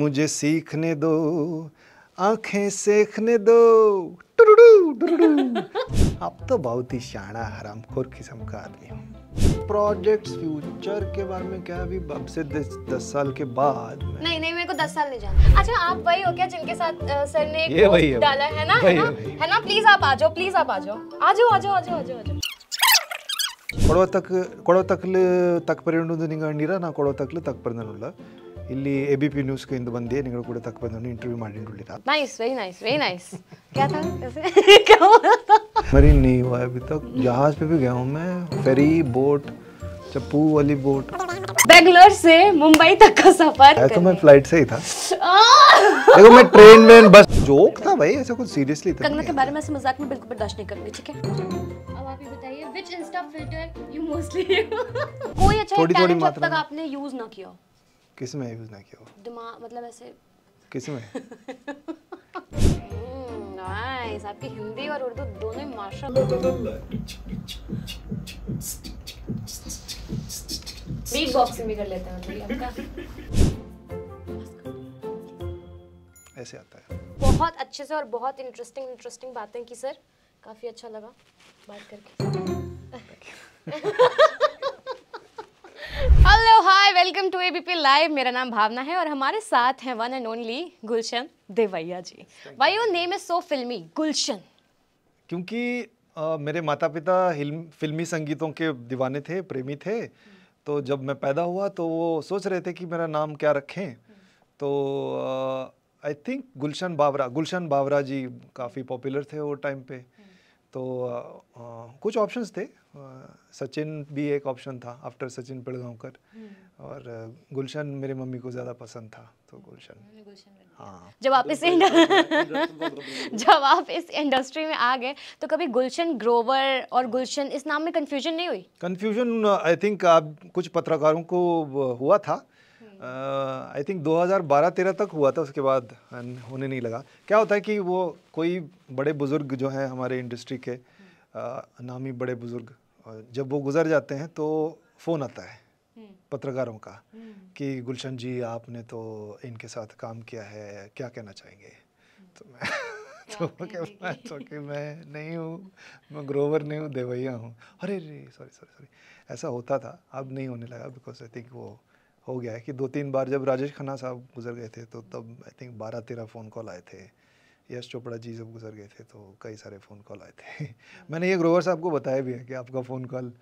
मुझे सीखने दो आंखें सेखने दो डुडुडु आप तो बहुत ही शाना खोर किस्म का आदमी हूँ प्रोजेक्ट्स फ्यूचर के बारे में क्या अभी अब से दस, दस साल के बाद में नहीं नहीं मेरे को दस साल नहीं जाना अच्छा आप वही हो क्या जिनके साथ आ, सर ने एक डाला है ना है ना है ना प्लीज आप आ जाओ प्लीज आप आ जाओ आ जाओ आ जाओ आ जाओ आ जाओ ಕೊಡೋ ತಕ್ ಕೊಡೋ ತಕ್ಲು ತಕ್ಕ ಪರಿಣದು ನಿಂಗೆ ಅಂಡಿರ ನಾ ಕೊಡೋ ತಕ್ಲು ತಕ್ಕ ಪರಿಣಲ್ಲ ಇಲ್ಲಿ ಬಂದೆ ಕೂಡ ತಕ್ಕ ಬಂದು ಇಂಟರ್ವ್ಯೂ ಮಾಡಿ ನೈಸ್ ವೆರಿ ನೈಸ್ मुंबई तक का सफर तो मैं फ्लाइट से ही था देखो मैं ट्रेन में बस जोक था भाई ऐसा कुछ सीरियसली था कंगना के बारे में ऐसे मजाक में बिल्कुल बर्दाश्त नहीं करूंगी ठीक है अब आप ये बताइए which insta filter you mostly कोई अच्छा तक आपने यूज ना किया किस में यूज ना किया दिमाग मतलब ऐसे किस में नाइस hmm, आपके हिंदी और उर्दू दोनों माशाल्लाह बीट बॉक्सिंग भी कर लेते हैं मतलब आपका ऐसे आता है बहुत अच्छे से और बहुत इंटरेस्टिंग इंटरेस्टिंग बातें की सर काफ़ी अच्छा लगा बात करके hello hi welcome to ABP live मेरा नाम भावना है और हमारे साथ हैं one and only Gulshan Devaiah ji why you name is so filmy Gulshan क्योंकि मेरे माता पिता फिल्मी संगीतों के दीवाने थे प्रेमी थे तो जब मैं पैदा हुआ तो वो सोच रहे थे कि मेरा नाम क्या रखें तो आई थिंक गुलशन बाबरा गुलशन बाबरा जी काफ़ी पॉपुलर थे वो टाइम पे तो uh, कुछ ऑप्शंस थे सचिन भी एक ऑप्शन था आफ्टर सचिन पिड़गांवकर हम्म। और गुलशन मेरे मम्मी को ज़्यादा पसंद था तो गुलशन हाँ जब आप इस जब आप इस इंडस्ट्री में आ गए तो कभी गुलशन ग्रोवर और गुलशन इस नाम में कन्फ्यूजन नहीं हुई कन्फ्यूजन आई थिंक आप कुछ पत्रकारों को हुआ था आई थिंक 2012-13 तक हुआ था उसके बाद होने नहीं लगा क्या होता है कि वो कोई बड़े बुज़ुर्ग जो हैं हमारे इंडस्ट्री के हम्म। नामी बड़े बुज़ुर्ग और जब वो गुजर जाते हैं तो फ़ोन आता है हम्म। पत्रकारों का हम्म। कि गुलशन जी आपने तो इनके साथ काम किया है क्या कहना चाहेंगे हम्म। तो मैं तो मैं तो कि मैं नहीं हूँ मैं ग्रोवर नहीं हूँ देवैया हूँ अरे अरे सॉरी सॉरी सॉरी ऐसा होता था अब नहीं होने लगा बिकॉज आई थिंक वो हो गया है कि दो तीन बार जब राजेश खन्ना साहब गुजर गए थे तो तब आई थिंक बारह तेरह फ़ोन कॉल आए थे यश चोपड़ा जी जब गुजर गए थे तो कई सारे फ़ोन कॉल आए थे हाँ। मैंने ये ग्रोवर साहब को बताया भी है कि आपका फ़ोन तो कॉल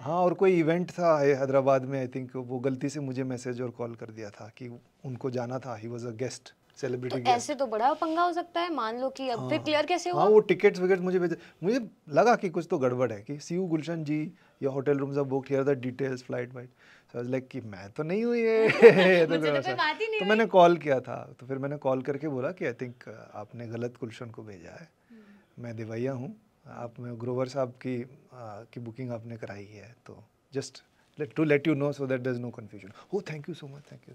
हाँ और कोई इवेंट था हैदराबाद में आई थिंक वो गलती से मुझे मैसेज और कॉल कर दिया था कि उनको जाना था he was a guest celebrity तो ऐसे तो बड़ा पंगा हो सकता है मान लो कि अब हाँ, फिर क्लियर कैसे हुआ हाँ वो टिकट्स विकेट मुझे भेजे मुझे लगा कि कुछ तो गड़बड़ है कि सीयू गुलशन जी या hotel rooms are book here the details flight वाइट तो आज लाइक कि मैं तो नहीं हुई है तो, तो नहीं तो मैंने कॉल किया था तो फिर मैंने कॉल करके बोला कि आई थिंक uh, आपने गलत गुलशन को भेजा है हम्म। मैं दिवैया हूँ आप में ग्रोवर साहब की आ, uh, की बुकिंग आपने कराई है तो just to let you know so that does no confusion हो thank you so much thank you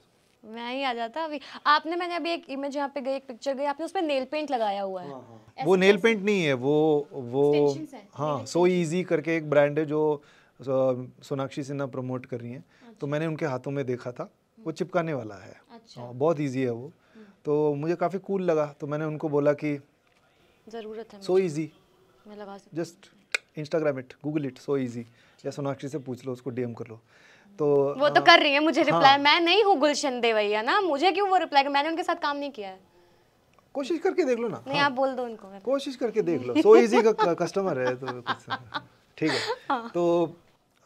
मैं ही आ जाता अभी आपने मैंने अभी एक इमेज यहाँ पे गई एक पिक्चर गई आपने उस पर नेल पेंट लगाया हुआ है हाँ, हाँ. वो नेल पेंट नहीं है वो वो हाँ सो इजी करके एक ब्रांड है जो uh, सोनाक्षी सिन्हा प्रमोट कर रही हैं तो मैंने उनके हाथों में देखा था वो हम्म। चिपकाने वाला है अच्छा। हाँ, बहुत इजी है वो हम्म। तो मुझे काफ़ी कूल लगा तो मैंने उनको बोला कि ज़रूरत है so easy just Instagram it Google it so easy या सोनाक्षी से पूछ लो उसको डीएम कर लो तो वो तो हाँ। कर रही है मुझे रिप्लाई हाँ, मैं नहीं हूँ गुलशन देवैया ना मुझे क्यों वो रिप्लाई मैंने उनके साथ काम नहीं किया है कोशिश करके देख लो ना नहीं हाँ, आप बोल दो उनको कोशिश करके देख लो सो इजी का कस्टमर है तो ठीक है हाँ। तो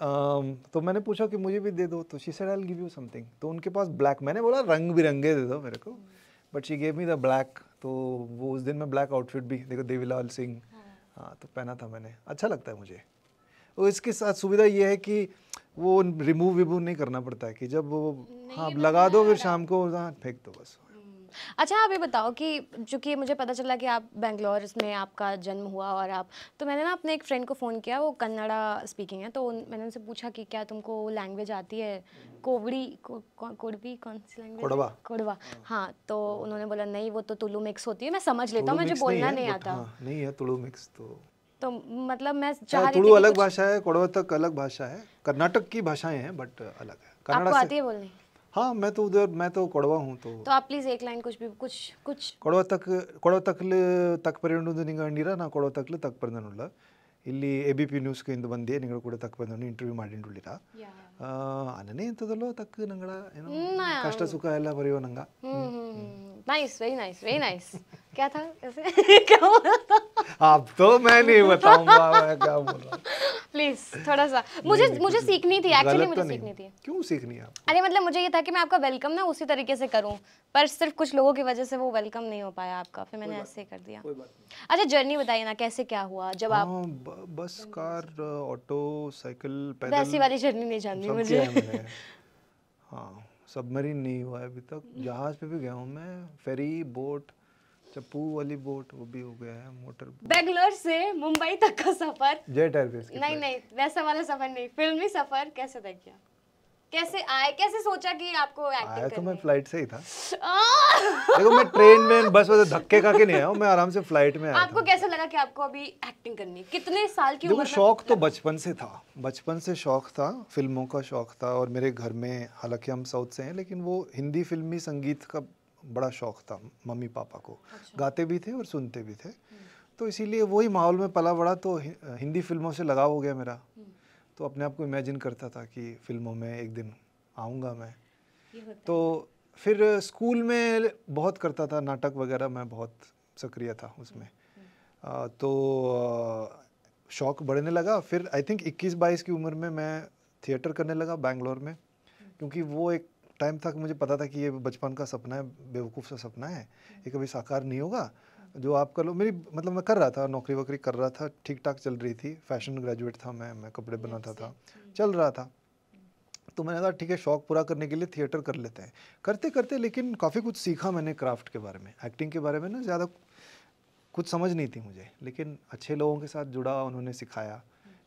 Um, तो मैंने पूछा कि मुझे भी दे दो तो she said I give you something तो उनके पास ब्लैक मैंने बोला रंग बिरंगे दे दो मेरे को but she gave me the black तो वो उस दिन मैं ब्लैक आउटफिट भी देखो देवीलाल हाँ। सिंह हाँ तो पहना था मैंने अच्छा लगता है मुझे और इसके साथ सुविधा ये है कि वो रिमूव विमूव नहीं करना पड़ता है कि जब वो हाँ लगा दो फिर शाम को हाँ फेंक दो बस अच्छा आप ये बताओ कि चूँकि मुझे पता चला कि आप बेंगलोर में आपका जन्म हुआ और आप तो मैंने ना अपने एक फ्रेंड को फ़ोन किया वो कन्नड़ा स्पीकिंग है तो मैंने उनसे पूछा कि क्या तुमको लैंग्वेज आती है कोवड़ी कोडवी कौन सी लैंग्वेज कोडवा कोडवा हाँ।, हाँ तो उन्होंने बोला नहीं वो तो तुलू मिक्स होती है मैं समझ लेता हूँ मुझे बोलना नहीं आता हाँ, नहीं है तुलू मिक्स तो तो मतलब मैं चाह हाँ, रही अलग भाषा है कोडवा तक अलग भाषा है कर्नाटक की भाषाएं हैं बट अलग है आपको आती है बोलनी हाँ मैं तो उधर मैं तो कोड़वा हूँ तो तो आप प्लीज एक लाइन कुछ भी कुछ कुछ ತಕ್ ಕೊಡವ ತಕ್ಲು ತಕ್ ಪರಿಣದು ನಿಂಗೆ ನಾ ಕೊಡೋ ತಕ್ಲು ತಕ್ ಪರಿಣನುಲ್ಲ ಇಲ್ಲಿ ಎ ಬಿ ಪಿ ನ್ಯೂಸ್ ಬಂದೆ ನಿಂಗಳು ಕೂಡ ತಕ್ ಬಂದವನು ಇಂಟರ್ವ್ಯೂ ಮಾಡಿಂಡುಳ್ಳಿರ ಅನನೇ ಇಂಥದಲ್ಲೋ ತಕ್ ನಂಗಳ ಏನೋ ಕಷ್ಟ ಸುಖ ಎಲ್ಲ ಬರೆಯೋ ನಂಗ nice very nice very nice क्या था ऐसे क्या बोल रहा था अब तो मैं नहीं बताऊंगा मैं क्या बोल रहा प्लीज थोड़ा सा मुझे मुझे सीखनी थी एक्चुअली मुझे तो सीखनी थी क्यों सीखनी आप अरे मतलब मुझे ये था कि मैं आपका वेलकम ना उसी तरीके से करूं पर सिर्फ कुछ लोगों की वजह से वो वेलकम नहीं हो पाया आपका फिर मैंने ऐसे कर दिया अच्छा जर्नी बताइए ना कैसे क्या हुआ जब आप हाँ, बस कार ऑटो साइकिल पैदल ऐसी वाली जर्नी नहीं जाननी मुझे हां सबमरीन नहीं हुआ है अभी तक जहाज पे भी गया हूँ मैं फेरी बोट चप्पू वाली बोट वो भी हो गया है मोटर बेंगलोर से मुंबई तक का सफर जेट एयरवेज नहीं नहीं वैसा वाला सफर नहीं फिल्मी सफर कैसे देखिए कैसे आए कैसे सोचा कि आपको एक्टिंग आया तो मैं फ्लाइट से ही था देखो मैं ट्रेन में बस वैसे धक्के खा के नहीं आया हूँ मैं आराम से फ्लाइट में आया आपको कैसे लगा कि आपको अभी एक्टिंग करनी कितने साल की उम्र में शौक तो बचपन से था बचपन से शौक था फिल्मों का शौक था और मेरे घर में हालांकि हम साउथ से हैं लेकिन वो हिंदी फिल्मी संगीत का बड़ा शौक था मम्मी पापा को अच्छा। गाते भी थे और सुनते भी थे हम्म। तो इसीलिए वही माहौल में पला बड़ा तो हिंदी फिल्मों से लगाव हो गया मेरा हम्म। तो अपने आप को इमेजिन करता था कि फिल्मों में एक दिन आऊँगा मैं तो फिर स्कूल में बहुत करता था नाटक वगैरह मैं बहुत सक्रिय था उसमें आ, हम्म। तो शौक बढ़ने लगा फिर आई थिंक 21-22 की उम्र में मैं थिएटर करने लगा बैंगलोर में हम्म। क्योंकि वो एक टाइम था कि मुझे पता था कि ये बचपन का सपना है बेवकूफ़ सा सपना है हम्म। ये कभी साकार नहीं होगा जो आप कर लो मेरी मतलब मैं कर रहा था नौकरी वोकरी कर रहा था ठीक ठाक चल रही थी फैशन ग्रेजुएट था मैं मैं कपड़े बनाता था चल रहा था तो मैंने कहा ठीक है शौक पूरा करने के लिए थिएटर कर लेते हैं करते करते लेकिन काफ़ी कुछ सीखा मैंने क्राफ्ट के बारे में एक्टिंग के बारे में ना ज़्यादा कुछ समझ नहीं थी मुझे लेकिन अच्छे लोगों के साथ जुड़ा उन्होंने सिखाया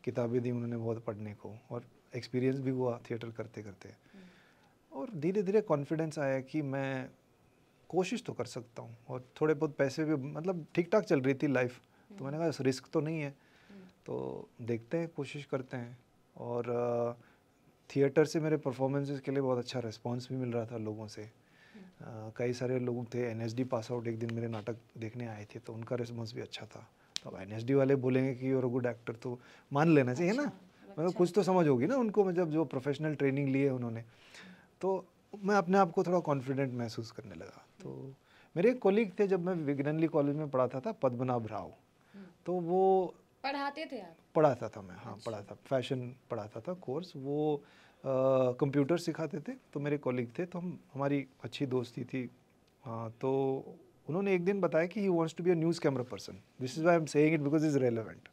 किताबें दी उन्होंने बहुत पढ़ने को और एक्सपीरियंस भी हुआ थिएटर करते करते hmm. और धीरे धीरे कॉन्फिडेंस आया कि मैं कोशिश तो कर सकता हूँ और थोड़े बहुत पैसे भी मतलब ठीक ठाक चल रही थी लाइफ तो मैंने कहा रिस्क तो नहीं है तो देखते हैं कोशिश करते हैं और थिएटर से मेरे परफॉर्मेंसेस के लिए बहुत अच्छा रिस्पॉन्स भी मिल रहा था लोगों से कई सारे लोग थे एन पास आउट एक दिन मेरे नाटक देखने आए थे तो उनका रिस्पॉन्स भी अच्छा था तो अब एन वाले बोलेंगे कि यूर गुड एक्टर तो मान लेना चाहिए ना अच्छा, मतलब अच्छा। कुछ तो समझ होगी ना उनको मतलब जो प्रोफेशनल ट्रेनिंग ली है उन्होंने तो मैं अपने आप को थोड़ा कॉन्फिडेंट महसूस करने लगा तो मेरे कोलीग थे जब मैं विग्ननली कॉलेज में पढ़ाता था पद्मनाभ राव तो वो पढ़ाते थे आप पढ़ाता था मैं हाँ अच्छा। पढ़ाता फैशन पढ़ाता था कोर्स वो कंप्यूटर सिखाते थे तो मेरे कोलीग थे तो हम हमारी अच्छी दोस्ती थी हाँ तो उन्होंने एक दिन बताया कि he wants to be a news camera person this is why I'm saying it because is relevant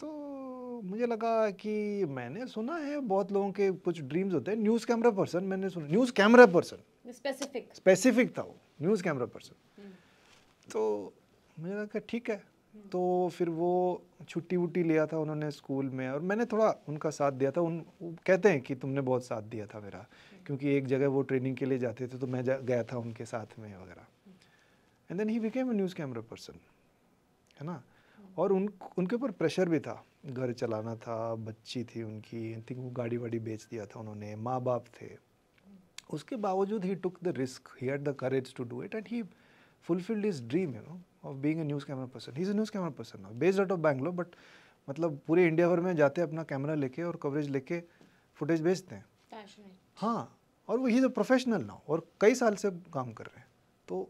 तो मुझे लगा कि मैंने सुना है बहुत लोगों के कुछ ड्रीम्स होते हैं न्यूज़ कैमरा पर्सन मैंने सुना news camera person specific specific था वो न्यूज़ कैमरा पर्सन तो मुझे लगा ठीक है तो फिर वो छुट्टी वुट्टी लिया था उन्होंने स्कूल में और मैंने थोड़ा उनका साथ दिया था उन कहते हैं कि तुमने बहुत साथ दिया था मेरा क्योंकि एक जगह वो ट्रेनिंग के लिए जाते थे तो मैं जा, गया था उनके साथ में वगैरह and then he became a news camera person है ना और उन उनके ऊपर प्रेशर भी था घर चलाना था बच्ची थी उनकी आई थिंक वो गाड़ी वाड़ी बेच दिया था उन्होंने माँ बाप थे उसके बावजूद he took the risk he had the courage to do it and he fulfilled his dream you know of being a news camera person he is a news camera person based out of Bangalore but मतलब पूरे India भर में जाते अपना camera लेके और coverage लेके footage भेजते हैं हाँ और वो ही इज़ अ प्रोफेशनल ना और कई साल से काम कर रहे हैं तो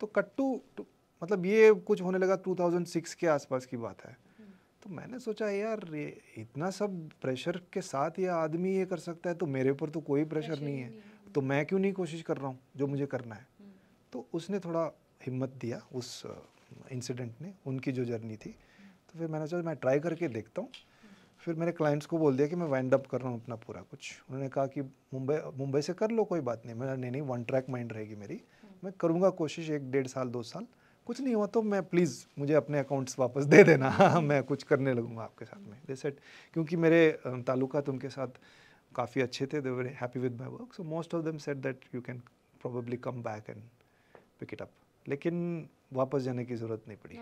तो कट्टू तो मतलब ये कुछ होने लगा 2006 के आसपास की बात है तो मैंने सोचा यार इतना सब प्रेशर के साथ ये आदमी ये कर सकता है तो मेरे ऊपर तो कोई प्रेशर, प्रेशर नहीं है नहीं। तो मैं क्यों नहीं कोशिश कर रहा हूँ जो मुझे करना है हम्म। तो उसने थोड़ा हिम्मत दिया उस इंसिडेंट ने उनकी जो जर्नी थी तो फिर मैंने सोचा मैं ट्राई करके देखता हूँ फिर मैंने क्लाइंट्स को बोल दिया कि मैं वाइंड अप कर रहा हूँ अपना पूरा कुछ उन्होंने कहा कि मुंबई मुंबई से कर लो कोई बात नहीं मैंने नहीं नहीं वन ट्रैक माइंड रहेगी मेरी हम्म। मैं करूँगा कोशिश एक डेढ़ साल दो साल कुछ नहीं हुआ तो मैं प्लीज़ मुझे अपने अकाउंट्स वापस दे देना हम्म। मैं कुछ करने लगूंगा आपके साथ में दे सेट क्योंकि मेरे ताल्लुकात तो उनके साथ काफ़ी अच्छे थे they very happy with my work so most of them said that you can probably come back and pick it up लेकिन वापस जाने की ज़रूरत नहीं पड़ी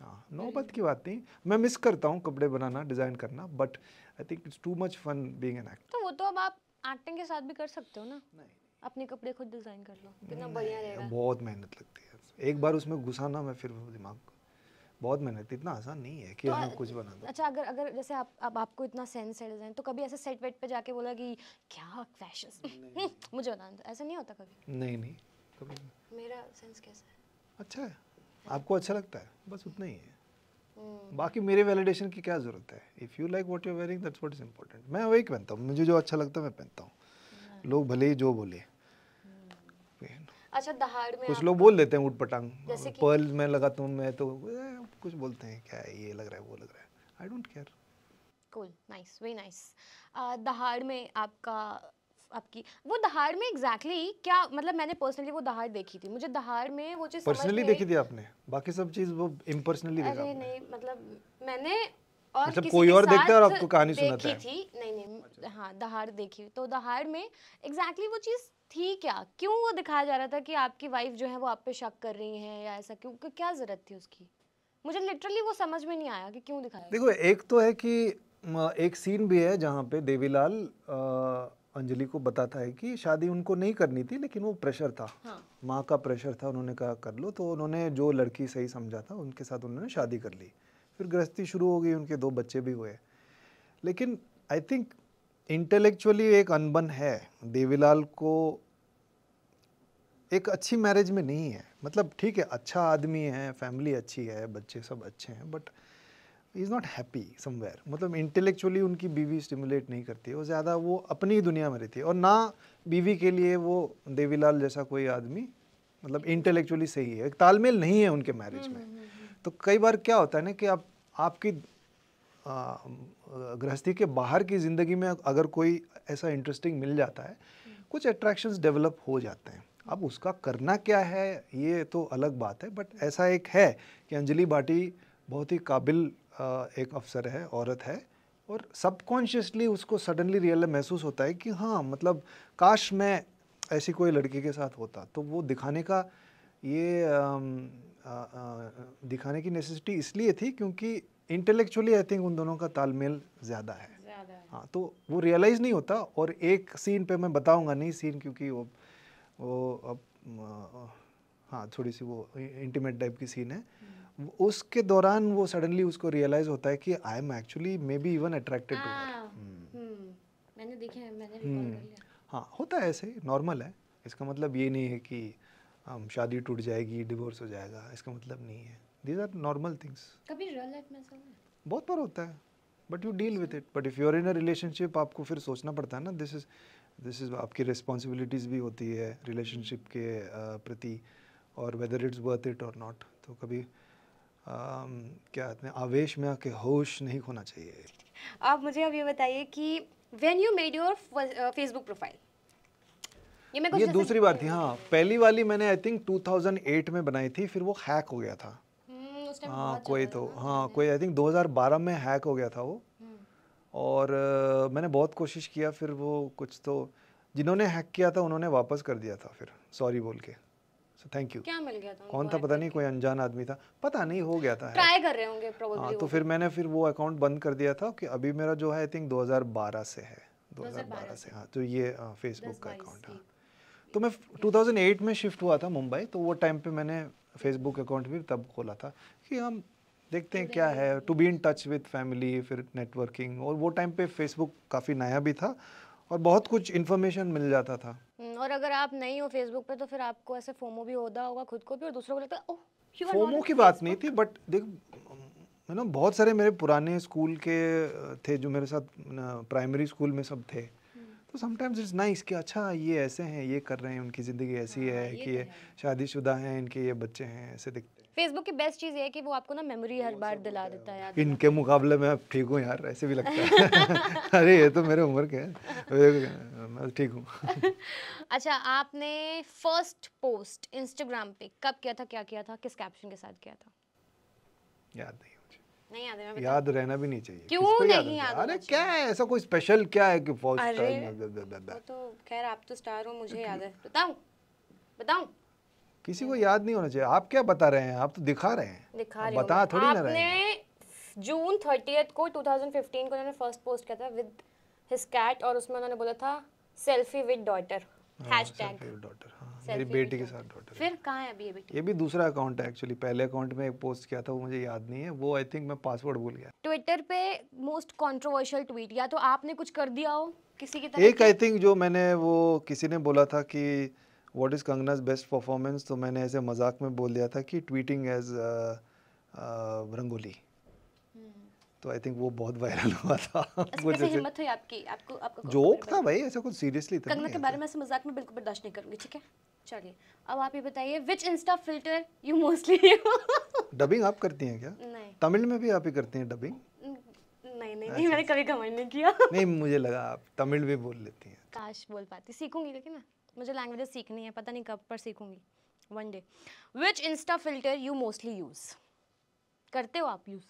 हाँ नौबत की बात नहीं मैं मिस करता हूँ कपड़े बनाना डिज़ाइन करना but I think it's too much fun being an actor तो वो तो अब आप एक्टिंग के साथ भी कर सकते हो ना नहीं अपने कपड़े खुद डिज़ाइन कर लो कितना बढ़िया रहेगा बहुत मेहनत लगती है एक बार उसमें घुसा ना मैं फिर दिमाग बहुत मेहनत इतना आसान नहीं है कि तो, हम कुछ बना दो अच्छा अगर अगर जैसे आप, आप आपको इतना सेंस है डिज़ाइन तो कभी ऐसे सेट वेट पे जाके बोला कि क्या फैशन मुझे बता ऐसा नहीं होता कभी नहीं नहीं कभी नहीं। मेरा सेंस कैसा है अच्छा है आपको अच्छा लगता है बस उतना ही है हम्म। बाकी मेरे वैलिडेशन की क्या जरूरत है if you like what you are wearing that's what is important मैं वही पहनता हूं मुझे जो अच्छा लगता है मैं पहनता हूं लोग भले ही जो बोले अच्छा दहाड़ में कुछ लोग बोल देते हैं उठपटांग पर्ल मैं लगा तुम मैं तो कुछ बोलते हैं क्या है ये लग रहा है वो लग रहा है I don't care cool nice very nice दहाड़ में आपका आपकी वो दहाड़ में एग्जैक्टली exactly क्या मतलब मैंने पर्सनली वो दहाड़ देखी थी मुझे दहाड़ में वो चीज पर्सनली देखी थी आपने बाकी सब चीज वो इम्पर्सनली देखा अरे नहीं मतलब मैंने और मतलब कोई और देखता है और आपको कहानी सुनाता है थी नहीं नहीं हाँ दहाड़ देखी तो दहाड़ में एग्जैक्टली वो चीज़ थी क्या क्यों वो दिखाया जा रहा था कि आपकी वाइफ जो है वो आप पे शक कर रही है या ऐसा क्यों क्या ज़रूरत थी उसकी मुझे लिटरली वो समझ में नहीं आया कि क्यों दिखाया देखो एक तो है कि एक सीन भी है जहाँ पे देवीलाल अंजलि को बताता है कि शादी उनको नहीं करनी थी लेकिन वो प्रेशर था हाँ। माँ का प्रेशर था उन्होंने कहा कर लो तो उन्होंने जो लड़की सही समझा था उनके साथ उन्होंने शादी कर ली फिर गृहस्थी शुरू हो गई उनके दो बच्चे भी हुए लेकिन आई थिंक इंटेलेक्चुअली एक अनबन है देवीलाल को एक अच्छी मैरिज में नहीं है मतलब ठीक है अच्छा आदमी है फैमिली अच्छी है बच्चे सब अच्छे हैं but is not happy somewhere मतलब इंटेलेक्चुअली उनकी बीवी स्टिमुलेट नहीं करती वो ज़्यादा वो अपनी ही दुनिया में रहती है और ना बीवी के लिए वो देवीलाल जैसा कोई आदमी मतलब इंटेलेक्चुअली सही है एक तालमेल नहीं है उनके मैरिज में हम्म, हम्म, हम्म। तो कई बार क्या होता है ना कि आप आपकी गृहस्थी के बाहर की ज़िंदगी में अगर कोई ऐसा इंटरेस्टिंग मिल जाता है कुछ अट्रैक्शंस डेवलप हो जाते हैं अब उसका करना क्या है ये तो अलग बात है बट ऐसा एक है कि अंजलि बाटी बहुत ही काबिल एक अफसर है औरत है और सबकॉन्शियसली उसको सडनली रियल महसूस होता है कि हाँ मतलब काश मैं ऐसी कोई लड़की के साथ होता तो वो दिखाने का ये दिखाने की नेसेसिटी इसलिए थी क्योंकि इंटेलेक्चुअली आई थिंक उन दोनों का तालमेल ज़्यादा है हाँ तो वो रियलाइज़ नहीं होता और एक सीन पे मैं बताऊंगा नहीं सीन क्योंकि वो वो अब हाँ थोड़ी सी वो इंटीमेट टाइप की सीन है हम्म। उसके दौरान वो सडनली उसको रियलाइज होता है कि I am actually maybe even attracted to मैंने देखे मैंने हम्म। हाँ होता है ऐसे नॉर्मल है इसका मतलब ये नहीं है कि हम हाँ, शादी टूट जाएगी डिवोर्स हो जाएगा इसका मतलब नहीं है दीज आर नॉर्मल थिंग्स कभी रियल लाइफ में ऐसा बहुत बार होता है but you deal with it but if you're in a relationship आपको फिर सोचना पड़ता है ना दिस इज़ दिस इज़ आपकी रिस्पॉन्सिबिलिटीज़ भी होती है रिलेशनशिप के प्रति और वेदर इट्स वर्थ इट और नॉट तो कभी um, क्या कहते हैं आवेश में आके होश नहीं खोना चाहिए आप मुझे अब ये बताइए कि when you made your Facebook profile ये, ये दूसरी बार थी हाँ पहली वाली मैंने आई थिंक 2008 में बनाई थी फिर वो हैक हो गया था हम्म, हाँ, तो, हाँ कोई तो हाँ कोई आई थिंक 2012 में हैक हो गया था वो हम्म। और uh, मैंने बहुत कोशिश किया फिर वो कुछ तो जिन्होंने हैक किया था उन्होंने वापस कर दिया था फिर सॉरी बोल के सो थैंक यू क्या मिल गया था कौन था पता नहीं कोई अनजान आदमी था पता नहीं हो गया था ट्राई कर रहे होंगे हाँ तो फिर मैंने फिर वो अकाउंट बंद कर दिया था कि अभी मेरा जो है आई थिंक 2012 से है 2012 से हाँ तो ये फेसबुक का अकाउंट है तो मैं 2008 में शिफ्ट हुआ था मुंबई तो वो टाइम पे मैंने फेसबुक अकाउंट भी तब खोला था कि हम देखते हैं क्या है to be in touch with family फिर नेटवर्किंग और वो टाइम पे फेसबुक काफ़ी नया भी था और बहुत कुछ इन्फॉर्मेशन मिल जाता था हम्म, और अगर आप नहीं हो फेसबुक पे तो फिर आपको ऐसे फोमो भी होता होगा खुद को भी और दूसरों को लगता है ओह फोमो की बात नहीं थी बट देख ना बहुत सारे मेरे पुराने स्कूल के थे जो मेरे साथ प्राइमरी स्कूल में सब थे तो समटाइम्स इट्स नाइस कि अच्छा ये ऐसे हैं ये कर रहे हैं उनकी ज़िंदगी ऐसी हाँ, है ये कि तो ये शादीशुदा हैं इनके ये बच्चे हैं ऐसे दिखते हैं फेसबुक की बेस्ट चीज़ ये है कि वो आपको ना मेमोरी हर बार दिला देता है इनके मुकाबले में अब ठीक हूँ यार ऐसे भी लगता है अरे ये तो मेरे उम्र के हैं मैं तो ठीक हूँ अच्छा आपने फर्स्ट पोस्ट इंस्टाग्राम पे कब किया था क्या किया था किस कैप्शन के साथ किया था याद नहीं नहीं याद रहना भी नहीं चाहिए क्यों नहीं याद अरे क्या है ऐसा कोई स्पेशल क्या है कि फर्स्ट टाइम तो खैर आप तो स्टार हो मुझे याद है बताऊं बताऊं किसी को याद नहीं होना चाहिए आप क्या बता रहे हैं आप तो दिखा रहे हैं दिखा बता थोड़ी ना रहे हैं जून थर्टीथ को 2015 को उन्होंने फर्स्ट पोस्ट किया था विद हिज कैट और उसमें उन्होंने बोला था selfie with daughter hashtag daughter मेरी बेटी के साथ डॉटर फिर कहाँ है अभी ये बेटी ये भी दूसरा अकाउंट है एक्चुअली पहले अकाउंट में एक पोस्ट किया था वो मुझे याद नहीं है वो आई थिंक मैं पासवर्ड भूल गया ट्विटर पे मोस्ट कंट्रोवर्शियल ट्वीट या तो आपने कुछ कर दिया हो किसी की तरह एक आई थिंक जो मैंने वो किसी ने बोला था कि what is Kangana's best performance तो मैंने ऐसे मजाक में बोल दिया था कि tweeting as uh, uh, Rangoli तो आई थिंक वो बहुत वायरल हुआ था मुझे हिम्मत हुई आपकी आपको आपको जोक था भाई ऐसा कुछ सीरियसली था तो कंगना के बारे में ऐसे मजाक में बिल्कुल बर्दाश्त नहीं करूंगी ठीक है चलिए अब आप ये बताइए which insta filter you mostly dubbing आप करती हैं क्या नहीं तमिल में भी आप ही करती हैं डबिंग नहीं नहीं नहीं अच्छा, मैंने अच्छा। कभी कमेंट नहीं किया नहीं मुझे लगा आप तमिल भी बोल लेती हैं काश बोल पाती सीखूंगी लेकिन ना मुझे लैंग्वेज सीखनी है पता नहीं कब पर सीखूंगी one day which insta filter you mostly use करते हो आप यूज़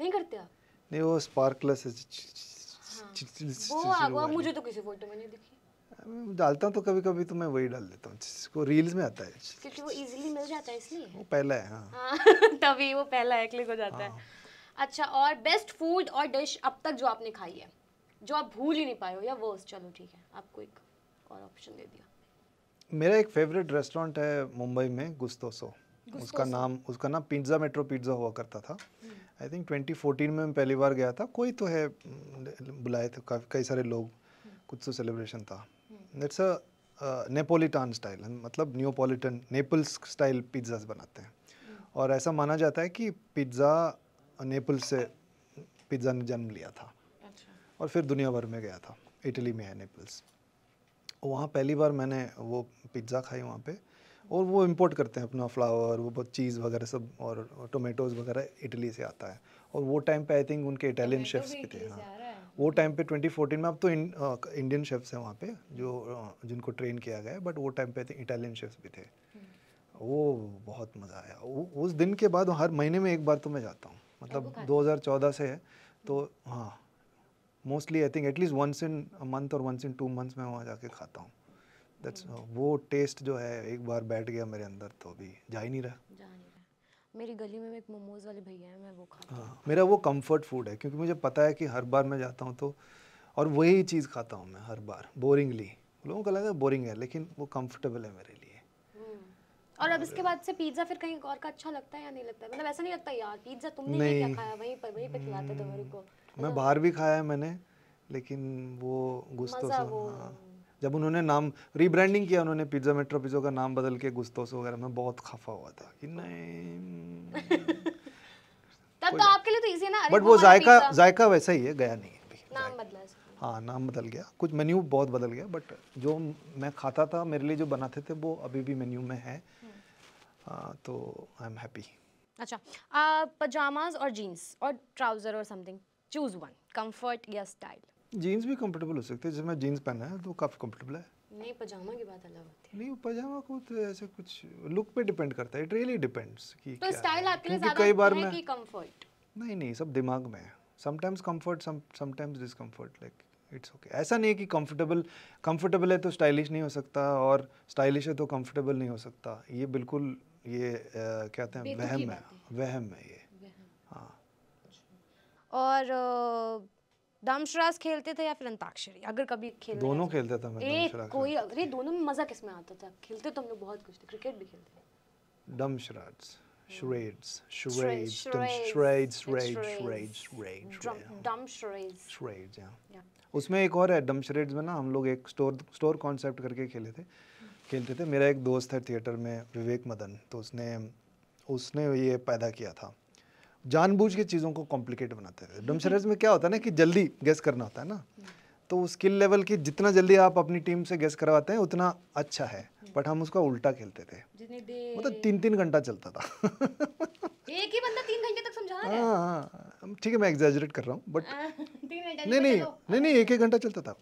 नहीं करते आप नहीं वो स्पार्कलेस है हाँ, वो मुझे तो किसी फोटो में नहीं दिखी डालता हूँ तो कभी कभी तो मैं वही डाल देता हूँ जिसको रील्स में आता है क्योंकि वो इजीली मिल जाता है इसलिए वो पहला है हाँ, हाँ तभी वो पहला है क्लिक हो जाता है हाँ। अच्छा और बेस्ट फूड और डिश अब तक जो आपने खाई है जो आप भूल ही नहीं पाए हो या वर्स चलो ठीक है आपको एक और ऑप्शन दे दिया मेरा एक फेवरेट रेस्टोरेंट है मुंबई में गुस्तोसो उसका नाम उसका नाम पिज्ज़ा मेट्रो पिज्ज़ा हुआ करता था हम्म। आई थिंक 2014 में मैं पहली बार गया था कोई तो है बुलाए थे काफ़ी कई सारे लोग कुछ तो सेलिब्रेशन था इट्स अ नेपोलिटान स्टाइल मतलब न्योपोलिटन नेपल्स स्टाइल पिज्ज़ाज बनाते हैं और ऐसा माना जाता है कि पिज़्ज़ा नेपल्स से पिज़्ज़ा ने जन्म लिया था अच्छा। और फिर दुनिया भर में गया था इटली में है नेपल्स वहाँ पहली बार मैंने वो पिज़्ज़ा खाई वहाँ पर और वो इम्पोर्ट करते हैं अपना फ्लावर वो चीज़ वगैरह सब और टोमेटोज़ वगैरह इटली से आता है और वो टाइम पे आई थिंक उनके इटालियन शेफ्स भी थे हाँ वो टाइम पे 2014 में अब तो इन, आ, इंडियन शेफ्स हैं वहाँ पे जो जिनको ट्रेन किया गया है बट वो टाइम पे आई थिंक इटालियन शेफ्स भी थे हम्म। वो बहुत मज़ा आया उस दिन के बाद हर महीने में एक बार तो मैं जाता हूँ मतलब 2014 से है तो हम्म। हाँ mostly I think at least once in month और वंस इन टू मंथ्स मैं वहाँ जाके खाता हूँ दैट्स हाँ, वो टेस्ट जो है एक बार बैठ गया मेरे अंदर तो भी जा ही नहीं रहा मेरी गली में एक मोमोज वाले भैया हैं मैं वो खाता हाँ मेरा वो कंफर्ट फूड है क्योंकि मुझे पता है कि हर बार मैं जाता हूँ तो और वही चीज़ खाता हूँ मैं हर बार बोरिंगली लोगों को लगा बोरिंग है लेकिन वो कंफर्टेबल है मेरे लिए हम्म। और अब इसके बाद से पिज्जा फिर कहीं और का अच्छा लगता है या नहीं लगता मतलब ऐसा नहीं लगता यार पिज्जा तुमने नहीं, क्या खाया वहीं पर वहीं पर खिलाते थे मेरे को हम्म, मैं मतलब बाहर भी खाया है मैंने लेकिन वो गुस्सा सा वो, हाँ, जब उन्होंने नाम रीब्रांडिंग किया उन्होंने पिज्ज़ा मेट्रो पिज्जो का नाम बदल के गुस्तोस वगैरह में बहुत खफा हुआ था कि नहीं तब तो आपके लिए तो इजी ना बट वो जायका जायका वैसा ही है गया नहीं नाम बदला हाँ नाम बदल गया कुछ मेन्यू बहुत बदल गया बट जो मैं खाता था मेरे लिए जो बनाते थे वो अभी भी मेन्यू में है हम्म। आ, तो आई एम हैप्पी अच्छा पजामाज और जीन्स और ट्राउज़र और समथिंग चूज़ वन कंफर्ट या स्टाइल जीन्स भी कंफर्टेबल हो सकते हैं जिसमें जीन्स पहना है तो काफ़ी कंफर्टेबल है नहीं पजामा की बात अलग होती है नहीं पजामा को तो ऐसे कुछ लुक पे डिपेंड करता है इट रियली डिपेंड्स कि तो स्टाइल आपके लिए ज्यादा कई बार है कि कंफर्ट नहीं नहीं सब दिमाग में है sometimes comfort some sometimes discomfort like it's okay ऐसा नहीं है कि कंफर्टेबल कंफर्टेबल है तो स्टाइलिश नहीं हो सकता और स्टाइलिश है तो कंफर्टेबल नहीं हो सकता ये बिल्कुल ये आ, कहते हैं वहम है वहम है ये हाँ अच्छा। और दमशराज खेलते थे या फिर अंताक्षरी अगर कभी खेलते दोनों खेलते था मैं एक कोई अरे दोनों में मजा किसमें आता था खेलते तो हम लोग बहुत कुछ थे क्रिकेट भी खेलते थे dumb charades charades, charades, charades, charades, charades, charades, dumb charades, charades, yeah. उसमें एक और है डम शरेड्स में ना हम लोग एक स्टोर स्टोर कॉन्सेप्ट करके खेले थे हम्म। खेलते थे मेरा एक दोस्त है थिएटर में विवेक मदन तो उसने उसने ये पैदा किया था जानबूझ के चीज़ों को कॉम्प्लिकेट बनाते थे डमशरेज में क्या होता है ना कि जल्दी गैस करना होता है ना तो स्किल लेवल की जितना जल्दी आप अपनी टीम से गैस करवाते हैं उतना अच्छा है बट हम उसका उल्टा खेलते थे मतलब तीन तीन घंटा चलता था एक ही बंदा तीन घंटे तक समझा रहा है हाँ, हाँ। ठीक है मैं एग्जेजरेट कर रहा हूँ बट नहीं नहीं नहीं नहीं एक ही घंटा चलता था